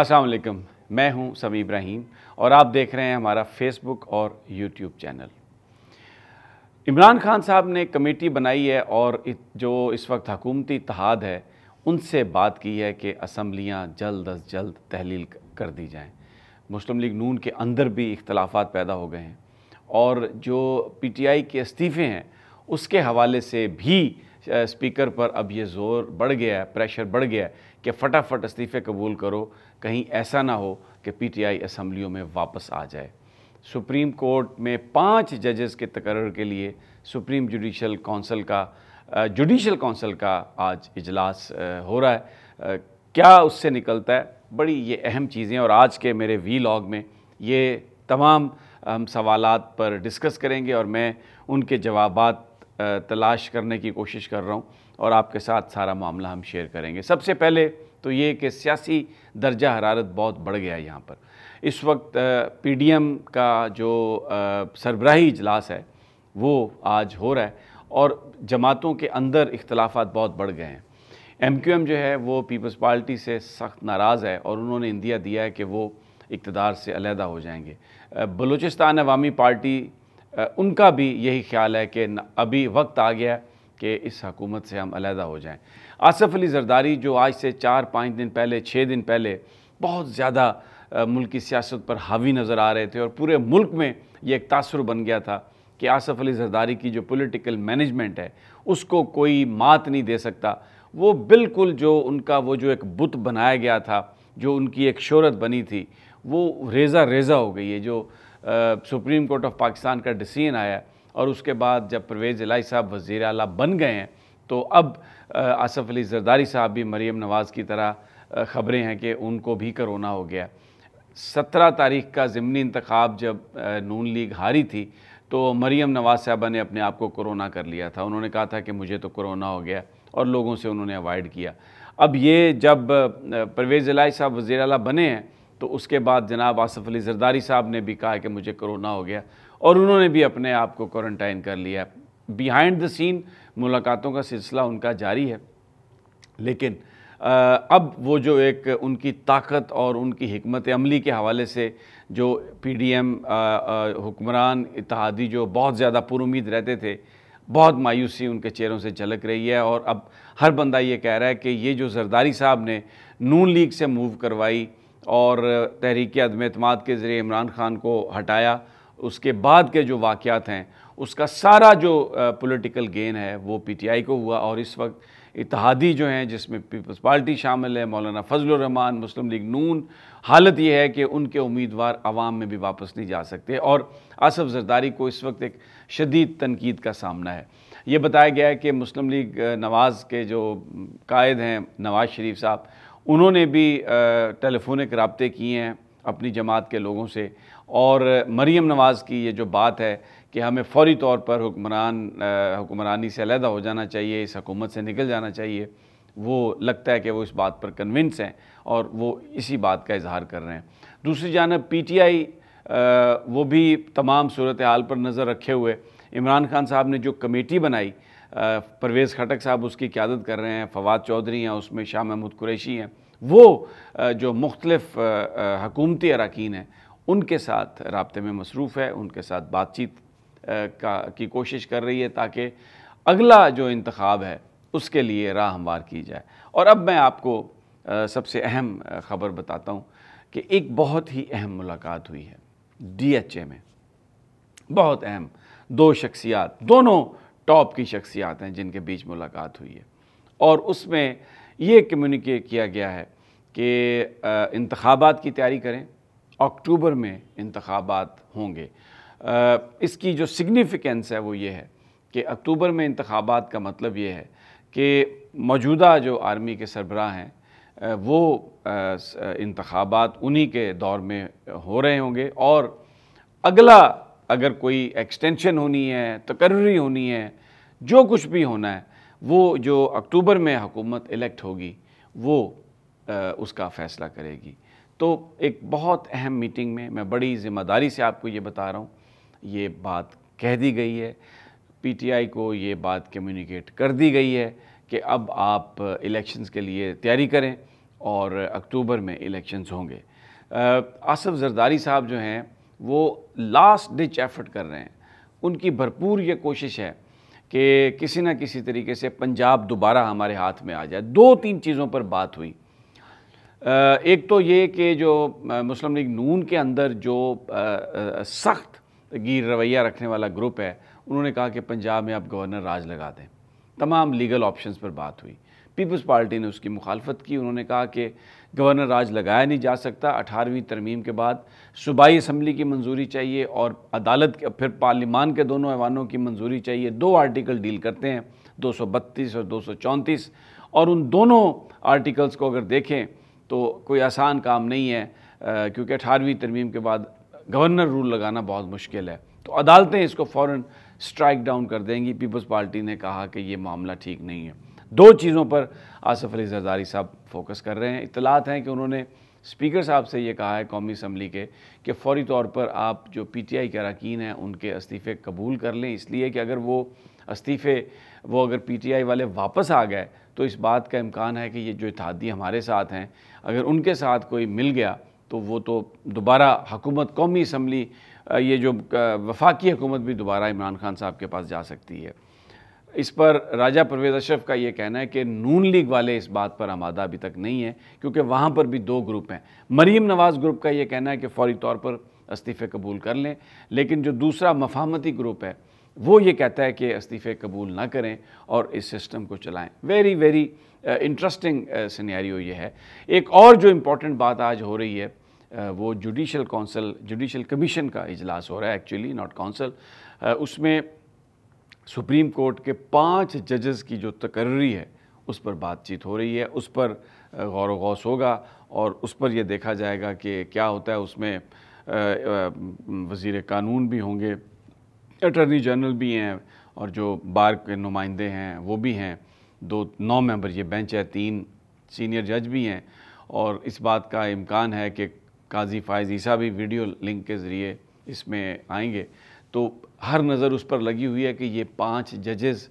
असलकम मैं हूं समी इब्राहिम और आप देख रहे हैं हमारा फेसबुक और यूट्यूब चैनल इमरान खान साहब ने कमेटी बनाई है और जो इस वक्त हकूमती इतहाद है उनसे बात की है कि असम्बलियाँ जल्द अज जल्द तहलील कर दी जाएँ मुस्लिम लीग नून के अंदर भी इख्तलाफा पैदा हो गए हैं और जो पी टी आई के इस्तीफ़े हैं उसके हवाले से भी स्पीकर पर अब ये ज़ोर बढ़ गया है प्रेशर बढ़ गया है कि फ़टाफट इस्तीफ़े कबूल करो कहीं ऐसा ना हो कि पीटीआई असम्बलियों में वापस आ जाए सुप्रीम कोर्ट में पांच जजेस के तकरर के लिए सुप्रीम जुडिशल कौंसल का जुडिशल कौंसल का आज इजलास हो रहा है क्या उससे निकलता है बड़ी ये अहम चीज़ें और आज के मेरे वी लॉग में ये तमाम हम सवाल पर डिस्कस करेंगे और मैं उनके जवाब तलाश करने की कोशिश कर रहा हूँ और आपके साथ सारा मामला हम शेयर करेंगे सबसे पहले तो ये कि सियासी दर्जा हरारत बहुत बढ़ गया है यहाँ पर इस वक्त पीडीएम का जो सरबराही इजलास है वो आज हो रहा है और जमातों के अंदर इख्तलाफात बहुत बढ़ गए हैं एम क्यू एम जो है वो पीपल्स पार्टी से सख्त नाराज़ है और उन्होंने इंदिया दिया है कि वो इकतदार से अलहदा हो जाएंगे बलूचिस्तान अवामी पार्टी उनका भी यही ख्याल है कि अभी वक्त आ गया है कि इस हकूमत से हम अलहदा हो जाएँ आसफ़ अली जरदारी जो आज से चार पाँच दिन पहले छः दिन पहले बहुत ज़्यादा मुल्क की सियासत पर हावी नज़र आ रहे थे और पूरे मुल्क में ये एक तासर बन गया था कि आसफ़ अली जरदारी की जो पोलिटिकल मैनेजमेंट है उसको कोई मात नहीं दे सकता वो बिल्कुल जो उनका वो जो एक बुत बनाया गया था जो उनकी एक शहरत बनी थी वो रेजा रेजा हो गई है जो आ, सुप्रीम कोर्ट ऑफ पाकिस्तान का डिसीजन आया और उसके बाद जब परवेज़ इलाही साहब वज़ी अला बन गए हैं तो अब आसफ़ अली जरदारी साहब भी मरीम नवाज़ की तरह ख़बरें हैं कि उनको भी करोना हो गया सत्रह तारीख का ज़मनी इंतखब जब नून लीग हारी थी तो मरीम नवाज़ साहबा ने अपने आप को करोना कर लिया था उन्होंने कहा था कि मुझे तो करोना हो गया और लोगों से उन्होंने अवॉइड किया अब ये जब परवेज़ इलाही साहब वज़ी अला बने हैं तो उसके बाद जनाब आसफ़ अली जरदारी साहब ने भी कहा कि मुझे करोना हो गया और उन्होंने भी अपने आप को क्वारंटाइन कर लिया बिहाइंड द सीन मुलाकातों का सिलसिला उनका जारी है लेकिन अब वो जो एक उनकी ताकत और उनकी हमत अमली के हवाले से जो पी डी एम हुक्मरान इतिहादी जो बहुत ज़्यादा पुरुद रहते थे बहुत मायूसी उनके चेहरों से झलक रही है और अब हर बंदा ये कह रहा है कि ये जो जरदारी साहब ने नून लीग से मूव करवाई और तहरीक अदम अतमाद के ज़रिए इमरान खान को हटाया उसके बाद के जो वाक़ात हैं उसका सारा जो पॉलिटिकल गेन है वो पीटीआई को हुआ और इस वक्त इतिहादी जो हैं जिसमें पीपल्स पार्टी शामिल है मौलाना फजलरहमान मुस्लिम लीग नून हालत यह है कि उनके उम्मीदवार आवाम में भी वापस नहीं जा सकते और आसफ जरदारी को इस वक्त एक शदीद तनकीद का सामना है ये बताया गया है कि मुस्लिम लीग नवाज़ के जो कायद हैं नवाज़ शरीफ साहब उन्होंने भी टेलीफोनिक रबते किए हैं अपनी जमात के लोगों से और मरीम नवाज़ की ये जो बात है कि हमें फौरी तौर पर हुक्मरान हुक्मरानी से अलहदा हो जाना चाहिए इस हकूमत से निकल जाना चाहिए वो लगता है कि वो इस बात पर कन्विंस हैं और वो इसी बात का इजहार कर रहे हैं दूसरी जानब पी टी आई वो भी तमाम सूरत हाल पर नज़र रखे हुए इमरान खान साहब ने जो कमेटी बनाई परवेज़ खटक साहब उसकी क्यादत कर रहे हैं फवाद चौधरी हैं उसमें शाह महमूद कुरैशी हैं वो जो मुख्तलफ़ हकूमती अरकान हैं उनके साथ रबते में मसरूफ़ है उनके साथ बातचीत का की कोशिश कर रही है ताकि अगला जो इंतखब है उसके लिए राह हमवार की जाए और अब मैं आपको सबसे अहम ख़बर बताता हूँ कि एक बहुत ही अहम मुलाकात हुई है डी एच ए में बहुत अहम दो शख्सियात दोनों टॉप की शख्सियात हैं जिनके बीच मुलाकात हुई है और उसमें ये कम्युनिकेट किया गया है कि इंतबात की तैयारी करें अक्टूबर में इंतबात होंगे इसकी जो सिग्निफिकेंस है वो ये है कि अक्टूबर में इंतबात का मतलब ये है कि मौजूदा जो आर्मी के सरबराह हैं वो इंतबात उन्हीं के दौर में हो रहे होंगे और अगला अगर कोई एक्सटेंशन होनी है तकर्री होनी है जो कुछ भी होना है वो जो अक्टूबर में हुकूमत इलेक्ट होगी वो उसका फ़ैसला करेगी तो एक बहुत अहम मीटिंग में मैं बड़ी ज़िम्मेदारी से आपको ये बता रहा हूँ ये बात कह दी गई है पीटीआई को ये बात कम्युनिकेट कर दी गई है कि अब आप इलेक्शंस के लिए तैयारी करें और अक्टूबर में इलेक्शंस होंगे आसफ़ जरदारी साहब जो हैं वो लास्ट डिच एफर्ट कर रहे हैं उनकी भरपूर ये कोशिश है कि किसी ना किसी तरीके से पंजाब दोबारा हमारे हाथ में आ जाए दो तीन चीज़ों पर बात हुई एक तो ये कि जो मुस्लिम लीग नून के अंदर जो सख्त गिर रवैया रखने वाला ग्रुप है उन्होंने कहा कि पंजाब में आप गवर्नर राज लगा दें तमाम लीगल ऑप्शंस पर बात हुई पीपल्स पार्टी ने उसकी मुखालफत की उन्होंने कहा कि गवर्नर राज लगाया नहीं जा सकता अठारहवीं तरमीम के बाद सूबाई असम्बली की मंजूरी चाहिए और अदालत के फिर पार्लिमान के दोनों ऐवानों की मंजूरी चाहिए दो आर्टिकल डील करते हैं दो सौ बत्तीस और दो सौ चौंतीस और उन दोनों आर्टिकल्स को अगर देखें तो कोई आसान काम नहीं है क्योंकि अठारहवीं तरमीम के बाद गवर्नर रूल लगाना बहुत मुश्किल है तो अदालतें इसको फ़ौर स्ट्राइक डाउन कर देंगी पीपल्स पार्टी ने कहा कि ये मामला ठीक नहीं है दो चीज़ों पर आसफ़ अली जरदारी साहब फोकस कर रहे हैं इतलात हैं कि उन्होंने स्पीकर साहब से ये कहा है कौमी असम्बली के कि फ़ौरी तौर पर आप जो पी टी आई के अरकान हैं उनके इस्तीफ़े कबूल कर लें इसलिए कि अगर वो इस्तीफ़े वो अगर पीटीआई वाले वापस आ गए तो इस बात का इम्कान है कि ये जो इतिहादी हमारे साथ हैं अगर उनके साथ कोई मिल गया तो वो तो दोबारा हुकूमत कौमी इसम्बली ये जो वफाकी हुकूमत भी दोबारा इमरान खान साहब के पास जा सकती है इस पर राजा परवेज़ अशरफ का ये कहना है कि नून लीग वाले इस बात पर आमादा अभी तक नहीं है क्योंकि वहाँ पर भी दो ग्रुप हैं मरीम नवाज़ ग्रुप का ये कहना है कि फ़ौरी तौर पर इस्तीफ़े कबूल कर लें लेकिन जो दूसरा मफामती ग्रुप है वो ये कहता है कि इस्तीफ़े कबूल ना करें और इस सिस्टम को चलाएं वेरी वेरी इंटरेस्टिंग सिनेरियो ये है एक और जो इम्पोर्टेंट बात आज हो रही है uh, वो जुडिशल कौंसल जुडिशल कमीशन का इजलास हो रहा है एक्चुअली नॉट कौंसल उसमें सुप्रीम कोर्ट के पांच जजेस की जो तकर्री है उस पर बातचीत हो रही है उस पर uh, गौर वौस होगा और उस पर यह देखा जाएगा कि क्या होता है उसमें uh, uh, वज़ी कानून भी होंगे अटर्नी जनरल भी हैं और जो बार के नुमाइंदे हैं वो भी हैं दो नौ मेंबर ये बेंच है तीन सीनियर जज भी हैं और इस बात का इम्कान है कि काजी फ़ायज़ ईसा भी वीडियो लिंक के ज़रिए इसमें आएंगे तो हर नज़र उस पर लगी हुई है कि ये पांच जजेस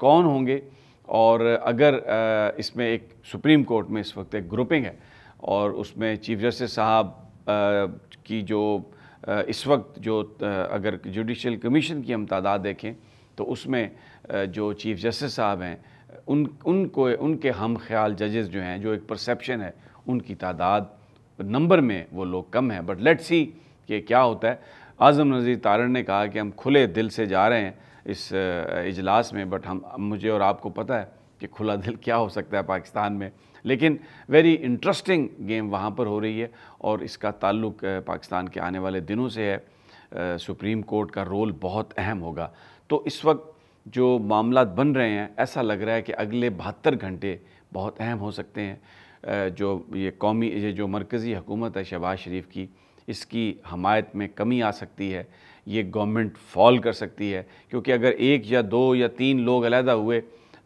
कौन होंगे और अगर इसमें एक सुप्रीम कोर्ट में इस वक्त एक ग्रुपिंग है और उसमें चीफ जस्टिस साहब की जो इस वक्त जो अगर जुडिशल कमीशन की हम तादाद देखें तो उसमें जो चीफ जस्टिस साहब हैं उन उनको उनके हम ख्याल जजेस जो हैं जो एक परसेप्शन है उनकी तादाद नंबर में वो लोग कम हैं बट लेट्स सी कि क्या होता है आज़म नज़ीर तारण ने कहा कि हम खुले दिल से जा रहे हैं इस इजलास में बट हम मुझे और आपको पता है कि खुला दिल क्या हो सकता है पाकिस्तान में लेकिन वेरी इंटरेस्टिंग गेम वहाँ पर हो रही है और इसका ताल्लुक पाकिस्तान के आने वाले दिनों से है सुप्रीम कोर्ट का रोल बहुत अहम होगा तो इस वक्त जो मामला बन रहे हैं ऐसा लग रहा है कि अगले बहत्तर घंटे बहुत अहम हो सकते हैं जो ये कौमी ये जो मरकज़ी हुकूमत है शहबाज शरीफ की इसकी हमायत में कमी आ सकती है ये गवर्नमेंट फॉल कर सकती है क्योंकि अगर एक या दो या तीन लोग अलहदा हुए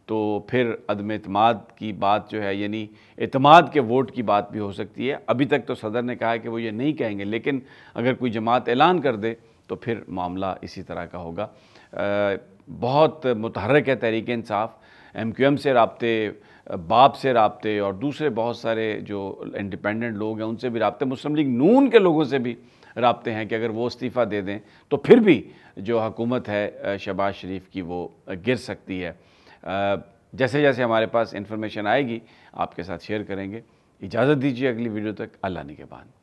तो फिर अदम अतमाद की बात जो है यानी अतमाद के वोट की बात भी हो सकती है अभी तक तो सदर ने कहा है कि वो ये नहीं कहेंगे लेकिन अगर कोई जमात ऐलान कर दे तो फिर मामला इसी तरह का होगा आ, बहुत मुतहरक है Tehreek Insaf M Q M से रबते बाप से रबते और दूसरे बहुत सारे जो इंडिपेंडेंट लोग हैं उनसे भी रबते मुस्लिम लीग नून के लोगों से भी रबते हैं कि अगर वो इस्तीफ़ा दे दें तो फिर भी जो हकूमत है शहबाज शरीफ की वो गिर सकती है जैसे जैसे हमारे पास इन्फॉर्मेशन आएगी आपके साथ शेयर करेंगे इजाज़त दीजिए अगली वीडियो तक अल्लाह ने के बाद